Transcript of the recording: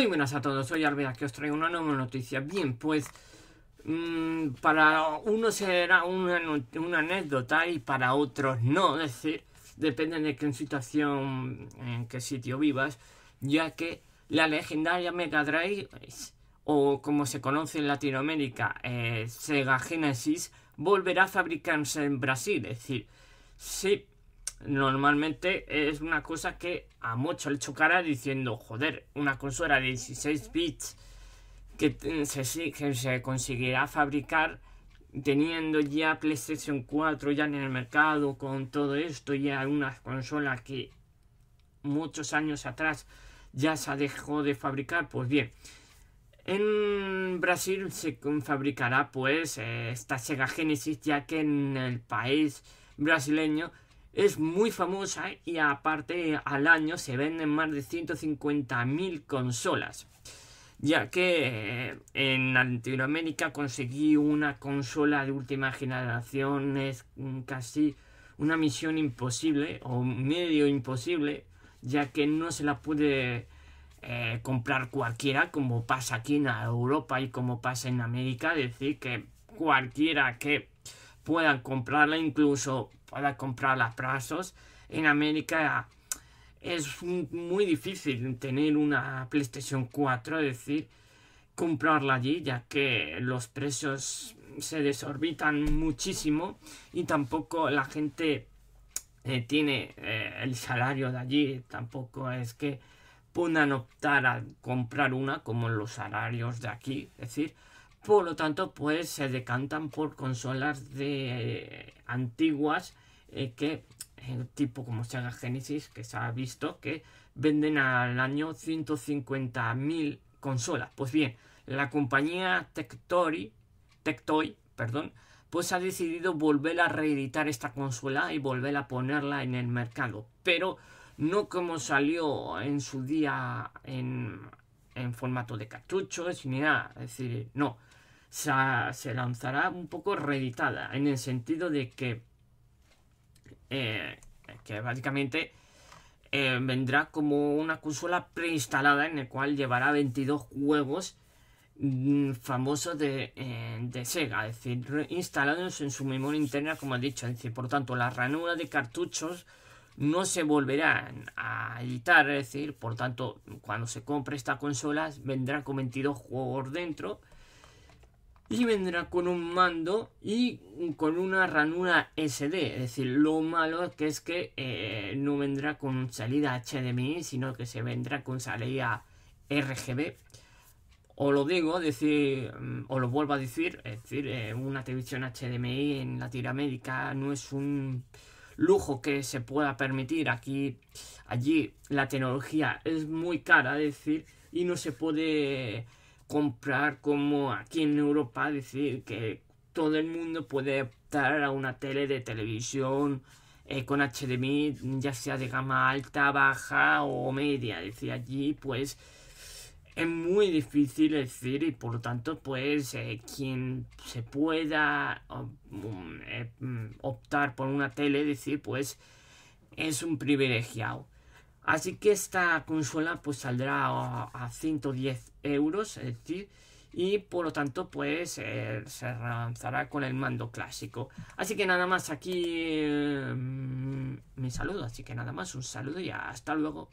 Muy buenas a todos, soy Arbea, que os traigo una nueva noticia. Bien, pues mm, para unos será una, anécdota y para otros no, es decir, depende de qué situación, en qué sitio vivas, ya que la legendaria Mega Drive, o como se conoce en Latinoamérica, eh, Sega Genesis, volverá a fabricarse en Brasil, es decir, sí, normalmente es una cosa que a muchos le chocará diciendo, joder, una consola de 16 bits que se, que se conseguirá fabricar teniendo ya PlayStation 4 ya en el mercado con todo esto, ya una consola que muchos años atrás ya se dejó de fabricar, pues bien. En Brasil se fabricará pues eh, esta Sega Genesis ya que en el país brasileño es muy famosa y aparte al año se venden más de 150.000 consolas. Ya que eh, en Latinoamérica conseguí una consola de última generación es casi una misión imposible o medio imposible, ya que no se la puede eh, comprar cualquiera como pasa aquí en Europa y como pasa en América, decir que cualquiera que puedan comprarla, incluso para comprarla a plazos. En América es muy difícil tener una PlayStation 4, es decir, comprarla allí, ya que los precios se desorbitan muchísimo y tampoco la gente eh, tiene eh, el salario de allí, tampoco es que puedan optar a comprar una como los salarios de aquí, es decir, por lo tanto, pues se decantan por consolas de eh, antiguas eh, que eh, tipo como Sega Genesis, que se ha visto que venden al año 150.000 consolas. Pues bien, la compañía Tectoy, Tectoy perdón, pues ha decidido volver a reeditar esta consola y volver a ponerla en el mercado. Pero no como salió en su día en, en formato de cartuchos ni nada. Es decir, no se lanzará un poco reeditada, en el sentido de que, eh, que básicamente eh, vendrá como una consola preinstalada en el cual llevará 22 juegos mm, famosos eh, de, Sega, es decir, instalados en su memoria interna, como he dicho, decir, por tanto, la ranura de cartuchos no se volverán a editar, es decir, por tanto, cuando se compre esta consola vendrá con 22 juegos dentro y vendrá con un mando y con una ranura SD. Es decir, lo malo que es que eh, no vendrá con salida HDMI, sino que se vendrá con salida RGB. O lo digo, decir, mm, o lo vuelvo a decir, es decir, eh, una televisión HDMI en Latinoamérica no es un lujo que se pueda permitir. Aquí, allí, la tecnología es muy cara, es decir, y no se puede comprar como aquí en Europa decir que todo el mundo puede optar a una tele de televisión eh, con HDMI, ya sea de gama alta, baja o media. decir, allí pues es muy difícil decir y por lo tanto pues eh, quien se pueda um, um, eh, mm, optar por una tele, decir pues es un privilegiado. Así que esta consola pues saldrá a, 110 euros, es decir, y por lo tanto pues eh, se lanzará con el mando clásico. Así que nada más aquí eh, mi saludo, así que nada más un saludo y hasta luego.